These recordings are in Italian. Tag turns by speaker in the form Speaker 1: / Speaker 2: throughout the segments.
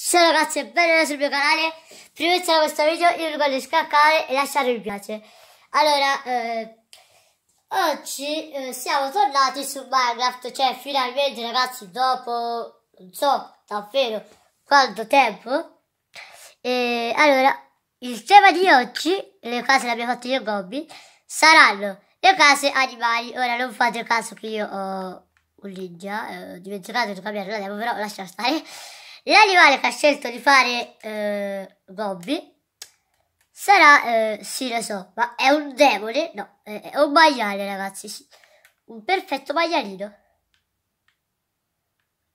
Speaker 1: Ciao ragazzi e benvenuti sul mio canale Prima di iniziare questo video io vi voglio iscaricare e lasciare un piace Allora eh, Oggi eh, siamo tornati su Minecraft Cioè finalmente ragazzi dopo Non so davvero quanto tempo e, Allora il tema di oggi Le case le abbiamo fatte io e Gobbi Saranno le case animali Ora non fate caso che io ho un ninja eh, Ho dimenticato di cambiare la demo però lasciamo stare L'animale che ha scelto di fare eh, Gobbi sarà, eh, sì lo so, ma è un demone, no, è, un maiale ragazzi, sì. un perfetto maialino.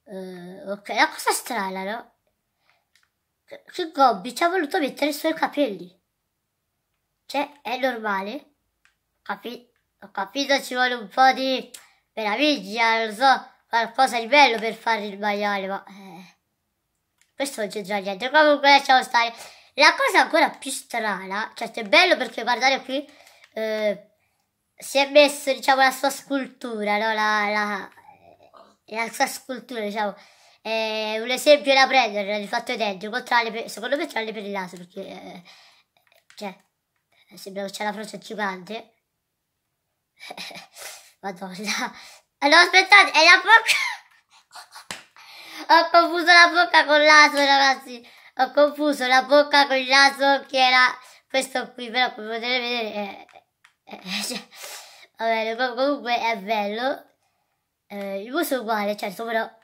Speaker 1: Eh, ok, la cosa strana, no? Che Gobbi ci ha voluto mettere i suoi capelli. Cioè, è normale? Capi ho capito, ci vuole un po' di meraviglia, non so, qualcosa di bello per fare il maiale, ma... Eh questo non c'entra niente, comunque lasciamo stare. La cosa ancora più strana, cioè è bello perché guardate qui eh, si è messo diciamo la sua scultura, no? la, la, la sua scultura diciamo è un esempio da prendere di fatto è dentro, secondo me tranne per il naso, perché eh, cioè eh, sembra che c'è la croce gigante madonna allora aspettate è la bocca ho confuso la bocca con il naso, ragazzi. Ho confuso la bocca con il naso che era questo qui, però come potete vedere... Eh, eh, eh cioè, vabbè, comunque è bello. Eh, il muso è uguale, certo, però eh,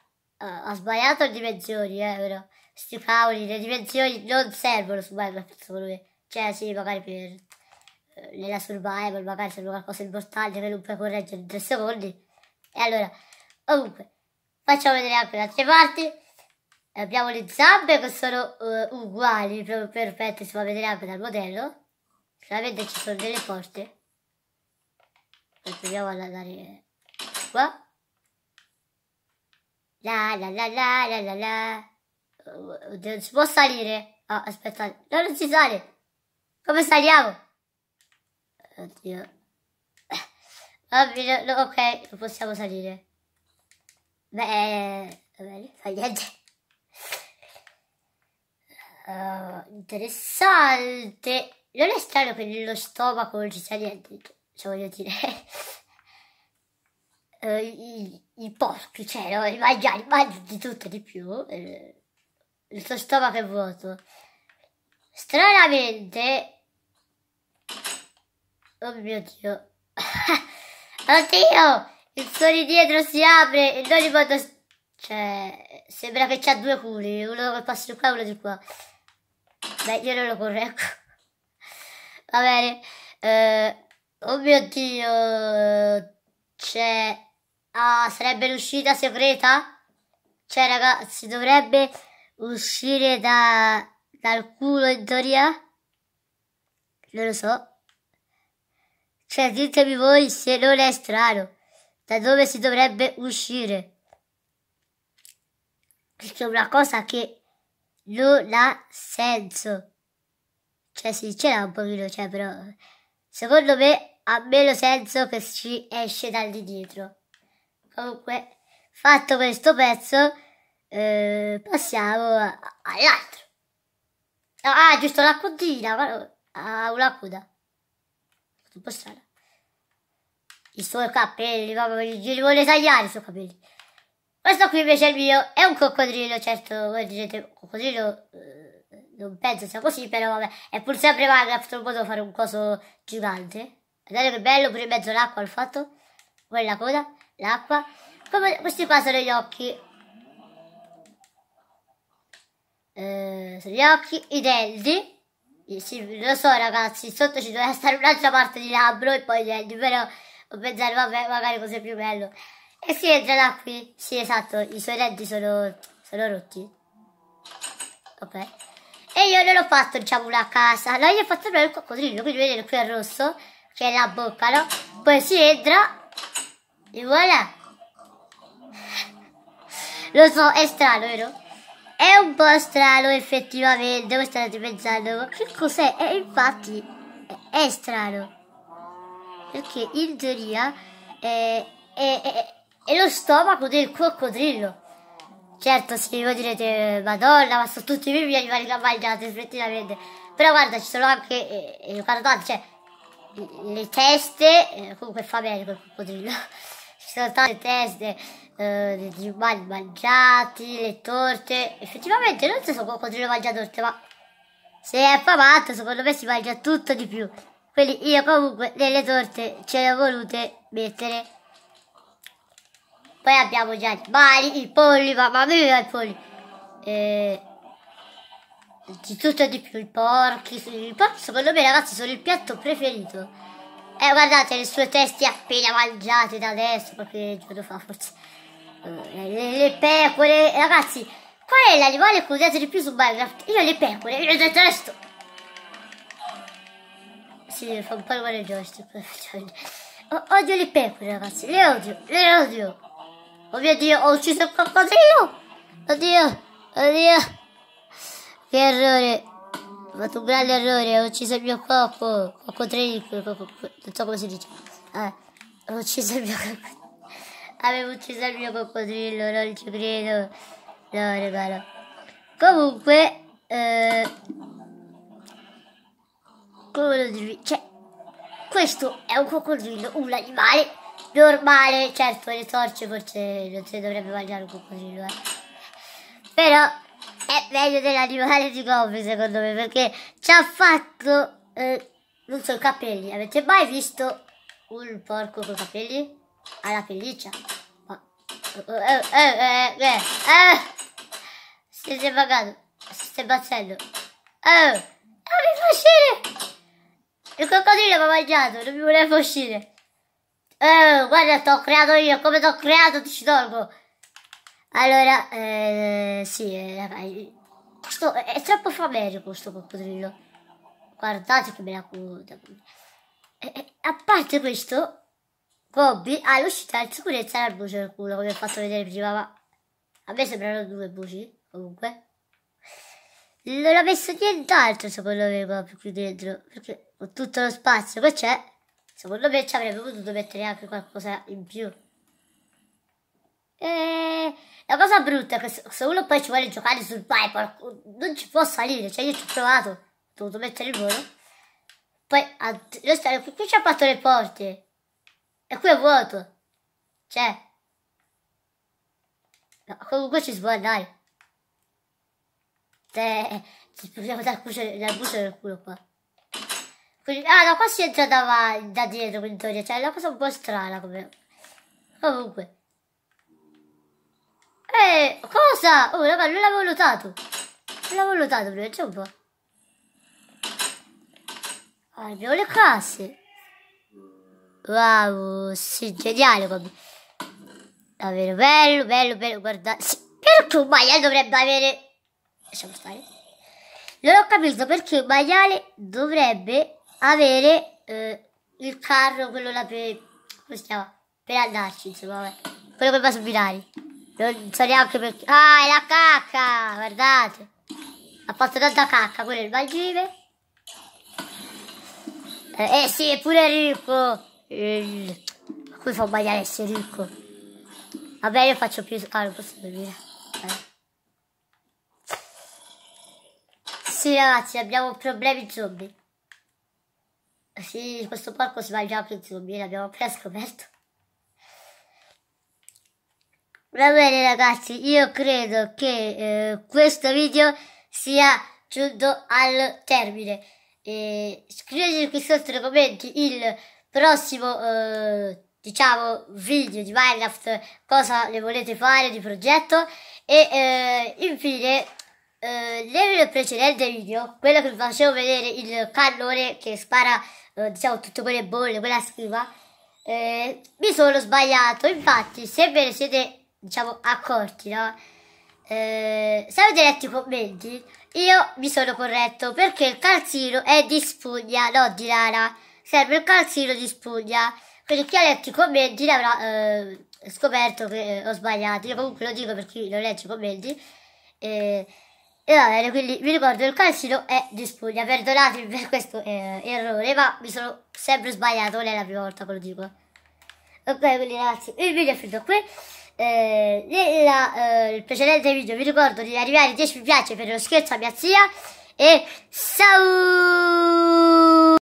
Speaker 1: ha sbagliato le dimensioni, eh, però. Sti cavoli, le dimensioni non servono su Minecraft, secondo me. Cioè, sì, magari per eh, nella survival magari serve qualcosa di importante che non puoi correggere in tre secondi e allora comunque Facciamo vedere anche altre parti Abbiamo le zampe che sono uh, uguali, proprio perfette, si può vedere anche dal modello. chiaramente ci sono delle porte. Proviamo ad andare qua. La la la la la la la. Oh, non si può salire. Ah, aspettate. No, non si sale. Come saliamo? Oddio. Vabbè, ah, no, ok, non possiamo salire. Beh, bene, fa niente. Uh, interessante. Non è strano che nello stomaco non ci sia niente, cioè voglio dire. Uh, eh, i, i, porchi, cioè, no? mangiare, mangi di tutto e di più. Uh, il tuo stomaco è vuoto. Stranamente... Oh mio Dio. Oddio! Il sole dietro si apre e li vado... Cioè, sembra che c'ha due culi, uno che passa di qua e uno di qua. Beh, io non lo correggo. Ecco. Va bene. Eh, oh mio Dio. C'è... Cioè, ah, sarebbe l'uscita segreta? Cioè, ragazzi, dovrebbe uscire da... dal culo in teoria? Non lo so. Cioè, ditemi voi se non è strano da dove si dovrebbe uscire. Perché è una cosa che non ha senso. Cioè, sì, c'era un pochino, cioè, però... Secondo me ha meno senso che ci esce dal di dietro. Comunque, fatto questo pezzo, eh, passiamo all'altro. Ah, giusto, la codina, ha ah, una coda. Un po' strana i suoi capelli, proprio li vuole tagliare i suoi capelli. Questo qui invece è il mio, è un coccodrillo, certo, voi direte, coccodrillo eh, non penso sia così, però vabbè, è pur sempre Minecraft, non posso fare un coso gigante. Guardate che bello, pure in mezzo l'acqua al fatto, poi la coda, l'acqua, come questi qua sono gli occhi. Eh, sono gli occhi, i denti, sì, lo so ragazzi, sotto ci doveva stare un'altra parte di labbro e poi i denti, però o pensare vabbè magari cos'è più bello e si entra da qui sì esatto i suoi denti sono, sono rotti vabbè e io non ho fatto diciamo una casa no gli ho fatto proprio il coccodrillo quindi vedete qui è rosso che è la bocca no poi si entra e voilà lo so è strano vero? È un po' strano effettivamente, voi state pensando, ma che cos'è? E infatti è strano perché in teoria è, è, è, è lo stomaco del coccodrillo. Certo, se voi direte, madonna, ma sono tutti vivi gli animali gambagliati, effettivamente. Però guarda, ci sono anche eh, i eh, cioè le teste, eh, comunque fa bene quel coccodrillo. ci sono tante teste eh, di animali mangiati, le torte. Effettivamente non so se sono coccodrillo mangia torte, ma se è affamato, secondo me si mangia tutto di più. Quindi io comunque nelle torte ce le ho volute mettere. Poi abbiamo già il mari, il polli, mamma mia il polli. Eh, di tutto di più, il porchi. il porchi secondo me ragazzi sono il piatto preferito. E eh, guardate le sue teste appena mangiate da adesso, qualche giorno fa forse. Eh, le, le pecore, ragazzi, qual è l'animale che usate di più su Minecraft? Io le pecore, io detesto! Sì, fa un po' polvere giusto. Odio le pecore, ragazzi. Le odio, le odio. Oh mio Dio, ho ucciso il coccodrillo. Oddio, oddio. Che errore. Ho fatto un grande errore, ho ucciso il mio cocco. Coccodrillo, non so come si dice. Ah, ho ucciso il mio coccodrillo. Avevo ucciso il mio coccodrillo, non ci credo. No, regalo. Comunque, eh coccodrillo, cioè questo è un coccodrillo, un animale normale, certo le torce forse non si dovrebbe mangiare un coccodrillo, eh. però è meglio dell'animale di Goblin secondo me perché ci ha fatto, eh, non so, i capelli, avete mai visto un porco con capelli? Ha la pelliccia, ma... Eh, eh, eh, eh, Siete si sta battendo. Oh, non mi fa uscire! Il coccodrillo mi ha mangiato, non mi voleva uscire. Eh, guarda, ti ho creato io, come ti ho creato ti ci tolgo. Allora, eh, sì, eh, sto, è troppo famerico questo coccodrillo. Guardate che bella coda. Eh, eh, a parte questo, Gobbi ha ah, l'uscita in sicurezza dal bucio del culo, come ho fatto vedere prima, ma a me sembrano due buci, comunque non ho messo nient'altro secondo me proprio qui dentro perché con tutto lo spazio che c'è secondo me ci avrebbe potuto mettere anche qualcosa in più e la cosa brutta è che se uno poi ci vuole giocare sul pipe non ci può salire cioè io ci ho provato ho dovuto mettere il volo poi lo stadio qui, qui ci ha fatto le porte e qui è vuoto cioè no, comunque ci si può andare Te, ci proviamo dal culo, dal buco del culo qua. Quindi, ah, no, qua si entra da, da dietro, quindi teoria. Cioè, è una cosa un po' strana come... Comunque. Eh, cosa? Oh, raga non l'avevo notato. Non l'avevo notato prima, c'è un po'. Ah, abbiamo le casse. Wow, sì, geniale come... Davvero bello, bello, bello, guardate. Perché un maiale dovrebbe avere lasciamo stare. Non ho capito perché un maiale dovrebbe avere eh, il carro, quello là per... come si chiama? Per andarci, insomma, vabbè. Quello che va sui binari. Non so neanche perché... Ah, è la cacca! Guardate! Ha fatto tanta cacca, quello è il Maldive. Eh, eh sì, è pure ricco! Il... Come fa un maiale essere ricco? Vabbè, io faccio più... Ah, non posso dormire. Vabbè. Sì ragazzi, abbiamo problemi zombie. Sì, in questo porco si mangia anche i zombie, l'abbiamo appena scoperto. Va bene ragazzi, io credo che eh, questo video sia giunto al termine. E scrivete qui sotto nei commenti il prossimo, eh, diciamo, video di Minecraft, cosa ne volete fare di progetto. E eh, infine eh, nel precedente video, quello che vi facevo vedere, il cannone che spara, eh, diciamo, tutte quelle bolle, quella schiva, eh, mi sono sbagliato. Infatti, se ve ne siete, diciamo, accorti, no? Eh, se avete letto i commenti, io mi sono corretto perché il calzino è di spugna, non di lana. Serve il calzino di spugna. Quindi chi ha letto i commenti l'avrà eh, scoperto che eh, ho sbagliato. Io comunque lo dico per chi non legge i commenti. Eh, e va bene, quindi vi ricordo il calcino è di spugna. Perdonatemi per questo eh, errore, ma mi sono sempre sbagliato, non è la prima volta che lo dico. Ok, quindi ragazzi, il video è finito qui. Eh, nella, eh, precedente video vi ricordo di arrivare a 10 mi piace per lo scherzo a mia zia. E ciao!